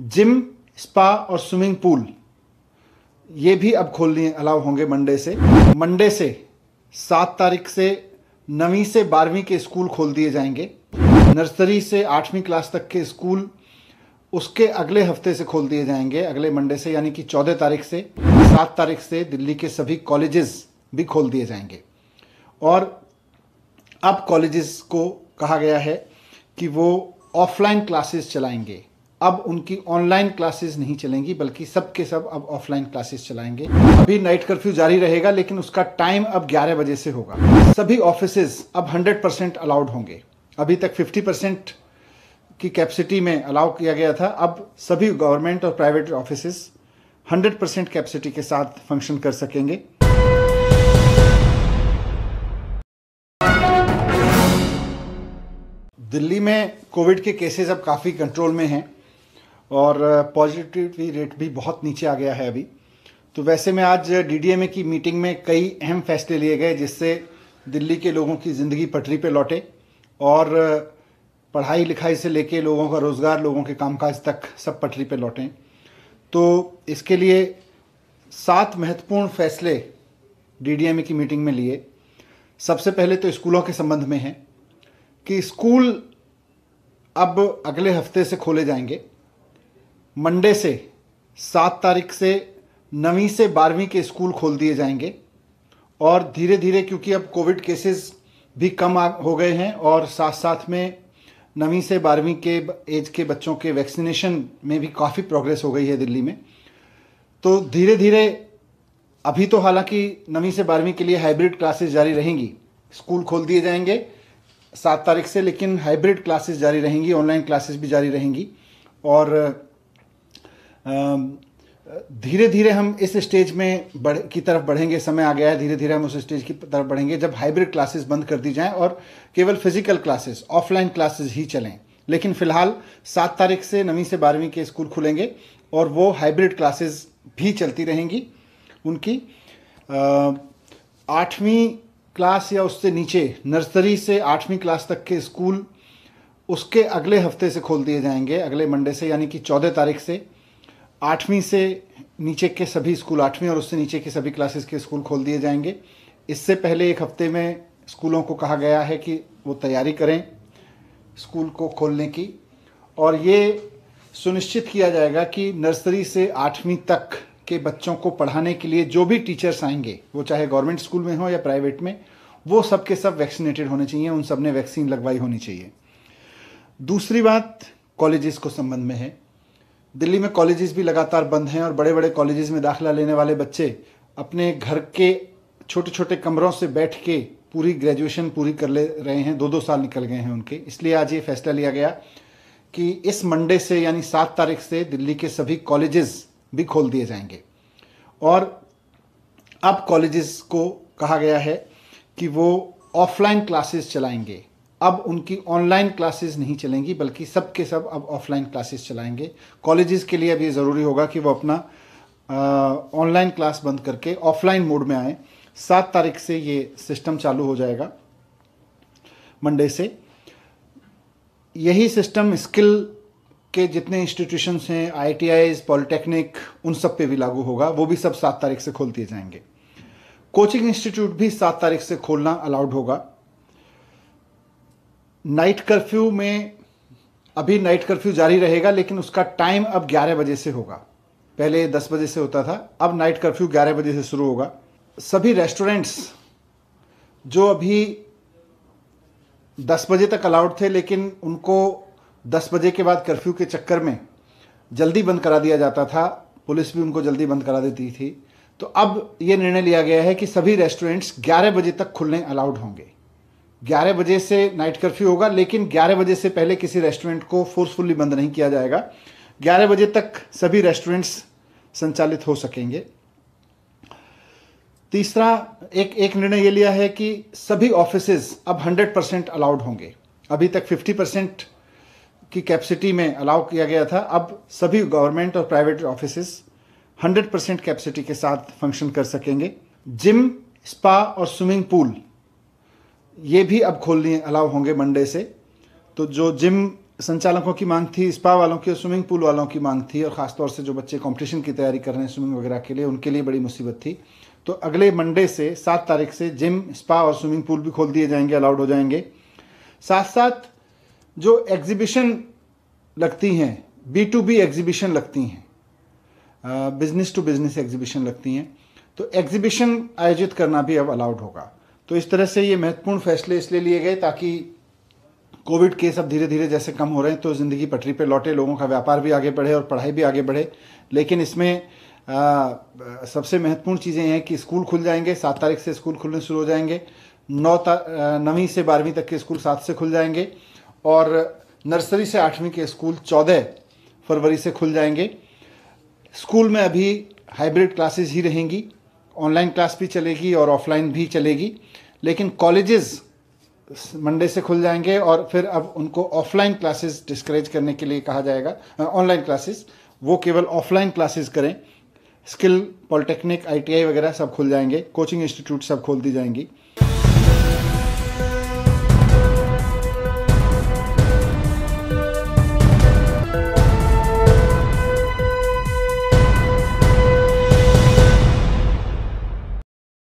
gym spa और swimming pool ये भी अब खोलने अलाउ होंगे मंडे से मंडे से सात तारीख से नवीं से बारहवीं के स्कूल खोल दिए जाएंगे नर्सरी से आठवीं क्लास तक के स्कूल उसके अगले हफ्ते से खोल दिए जाएंगे अगले मंडे से यानी कि चौदह तारीख से सात तारीख से दिल्ली के सभी कॉलेजेस भी खोल दिए जाएंगे और अब कॉलेजेस को कहा गया है कि वो ऑफलाइन क्लासेस चलाएंगे अब उनकी ऑनलाइन क्लासेस नहीं चलेंगी बल्कि सब के सब अब ऑफलाइन क्लासेस चलाएंगे अभी नाइट कर्फ्यू जारी रहेगा लेकिन उसका टाइम अब 11 बजे से होगा सभी ऑफिसेज अब 100 परसेंट अलाउड होंगे अभी तक 50 परसेंट की कैपेसिटी में अलाउ किया गया था अब सभी गवर्नमेंट और प्राइवेट ऑफिस 100 परसेंट कैपेसिटी के साथ फंक्शन कर सकेंगे दिल्ली में कोविड के केसेस अब काफ़ी कंट्रोल में हैं और पॉजिटिविटी रेट भी बहुत नीचे आ गया है अभी तो वैसे में आज डीडीएमए की मीटिंग में कई अहम फैसले लिए गए जिससे दिल्ली के लोगों की ज़िंदगी पटरी पर लौटे और पढ़ाई लिखाई से लेके लोगों का रोज़गार लोगों के कामकाज तक सब पटरी पे लौटें तो इसके लिए सात महत्वपूर्ण फैसले डीडीएमए की मीटिंग में लिए सबसे पहले तो स्कूलों के संबंध में है कि स्कूल अब अगले हफ्ते से खोले जाएंगे मंडे से सात तारीख से नवीं से बारहवीं के स्कूल खोल दिए जाएंगे और धीरे धीरे क्योंकि अब कोविड केसेस भी कम हो गए हैं और साथ साथ में नवीं से बारहवीं के एज के बच्चों के वैक्सीनेशन में भी काफ़ी प्रोग्रेस हो गई है दिल्ली में तो धीरे धीरे अभी तो हालांकि नवीं से बारहवीं के लिए हाइब्रिड क्लासेस जारी रहेंगी स्कूल खोल दिए जाएंगे सात तारीख से लेकिन हाइब्रिड क्लासेस जारी रहेंगी ऑनलाइन क्लासेस भी जारी रहेंगी और धीरे धीरे हम इस स्टेज में बढ़ की तरफ बढ़ेंगे समय आ गया है धीरे धीरे हम उस स्टेज की तरफ बढ़ेंगे जब हाइब्रिड क्लासेस बंद कर दी जाएं और केवल फिजिकल क्लासेस ऑफलाइन क्लासेस ही चलें लेकिन फिलहाल सात तारीख से नवीं से बारहवीं के स्कूल खुलेंगे और वो हाइब्रिड क्लासेस भी चलती रहेंगी उनकी आठवीं क्लास या उससे नीचे नर्सरी से आठवीं क्लास तक के स्कूल उसके अगले हफ्ते से खोल दिए जाएंगे अगले मंडे से यानी कि चौदह तारीख से आठवीं से नीचे के सभी स्कूल आठवीं और उससे नीचे के सभी क्लासेस के स्कूल खोल दिए जाएंगे इससे पहले एक हफ्ते में स्कूलों को कहा गया है कि वो तैयारी करें स्कूल को खोलने की और ये सुनिश्चित किया जाएगा कि नर्सरी से आठवीं तक के बच्चों को पढ़ाने के लिए जो भी टीचर्स आएंगे वो चाहे गवर्नमेंट स्कूल में हो या प्राइवेट में वो सब के सब वैक्सीनेटेड होने चाहिए उन सब ने वैक्सीन लगवाई होनी चाहिए दूसरी बात कॉलेजेस को संबंध में है दिल्ली में कॉलेजेस भी लगातार बंद हैं और बड़े बड़े कॉलेजेस में दाखिला लेने वाले बच्चे अपने घर के छोटे छोटे कमरों से बैठ के पूरी ग्रेजुएशन पूरी कर ले रहे हैं दो दो साल निकल गए हैं उनके इसलिए आज ये फैसला लिया गया कि इस मंडे से यानी सात तारीख से दिल्ली के सभी कॉलेजेस भी खोल दिए जाएंगे और अब कॉलेजेस को कहा गया है कि वो ऑफलाइन क्लासेस चलाएंगे अब उनकी ऑनलाइन क्लासेस नहीं चलेंगी बल्कि सब के सब अब ऑफलाइन क्लासेस चलाएंगे कॉलेजेस के लिए अब ये ज़रूरी होगा कि वो अपना ऑनलाइन क्लास बंद करके ऑफलाइन मोड में आए सात तारीख से ये सिस्टम चालू हो जाएगा मंडे से यही सिस्टम स्किल के जितने इंस्टीट्यूशंस हैं आई पॉलिटेक्निक उन सब पे भी लागू होगा वो भी सब सात तारीख से खोल दिए जाएंगे कोचिंग इंस्टीट्यूट भी सात तारीख से खोलना अलाउड होगा नाइट कर्फ्यू में अभी नाइट कर्फ्यू जारी रहेगा लेकिन उसका टाइम अब 11 बजे से होगा पहले 10 बजे से होता था अब नाइट कर्फ्यू 11 बजे से शुरू होगा सभी रेस्टोरेंट्स जो अभी 10 बजे तक अलाउड थे लेकिन उनको 10 बजे के बाद कर्फ्यू के चक्कर में जल्दी बंद करा दिया जाता था पुलिस भी उनको जल्दी बंद करा देती थी तो अब ये निर्णय लिया गया है कि सभी रेस्टोरेंट्स 11 बजे तक खुलने अलाउड होंगे ग्यारह बजे से नाइट कर्फ्यू होगा लेकिन ग्यारह बजे से पहले किसी रेस्टोरेंट को फोर्सफुली बंद नहीं किया जाएगा ग्यारह बजे तक सभी रेस्टोरेंट्स संचालित हो सकेंगे तीसरा एक एक निर्णय ये लिया है कि सभी ऑफिसेज अब 100 परसेंट अलाउड होंगे अभी तक 50 परसेंट की कैपेसिटी में अलाउ किया गया था अब सभी गवर्नमेंट और प्राइवेट ऑफिसेज 100 परसेंट कैपेसिटी के साथ फंक्शन कर सकेंगे जिम स्पा और स्विमिंग पूल ये भी अब खोलने अलाउ होंगे मंडे से तो जो जिम संचालकों की मांग थी स्पा वालों की और स्विमिंग पूल वालों की मांग थी और ख़ासतौर से जो बच्चे कंपटीशन की तैयारी कर रहे हैं स्विमिंग वगैरह के लिए उनके लिए बड़ी मुसीबत थी तो अगले मंडे से सात तारीख से जिम स्पा और स्विमिंग पूल भी खोल दिए जाएंगे अलाउड हो जाएंगे साथ साथ जो एग्जीबिशन लगती हैं बी टू बी एग्जीबिशन लगती हैं बिजनेस टू बिजनेस एग्जीबिशन लगती हैं तो एग्जीबिशन आयोजित करना भी अब अलाउड होगा तो इस तरह से ये महत्वपूर्ण फैसले इसलिए लिए गए ताकि कोविड केस अब धीरे धीरे जैसे कम हो रहे हैं तो ज़िंदगी पटरी पर लौटे लोगों का व्यापार भी आगे बढ़े और पढ़ाई भी आगे बढ़े लेकिन इसमें आ, सबसे महत्वपूर्ण चीज़ें हैं कि स्कूल खुल जाएंगे सात तारीख से स्कूल खुलने शुरू हो जाएंगे नौ नवीं से बारहवीं तक के स्कूल सात से खुल जाएंगे और नर्सरी से आठवीं के स्कूल चौदह फरवरी से खुल जाएंगे स्कूल में अभी हाइब्रिड क्लासेस ही रहेंगी ऑनलाइन क्लास भी चलेगी और ऑफलाइन भी चलेगी लेकिन कॉलेजेस मंडे से खुल जाएंगे और फिर अब उनको ऑफलाइन क्लासेस डिस्करेज करने के लिए कहा जाएगा ऑनलाइन क्लासेस वो केवल ऑफलाइन क्लासेस करें स्किल पॉलिटेक्निक आईटीआई वगैरह सब खुल जाएंगे कोचिंग इंस्टीट्यूट सब खोल दी जाएंगी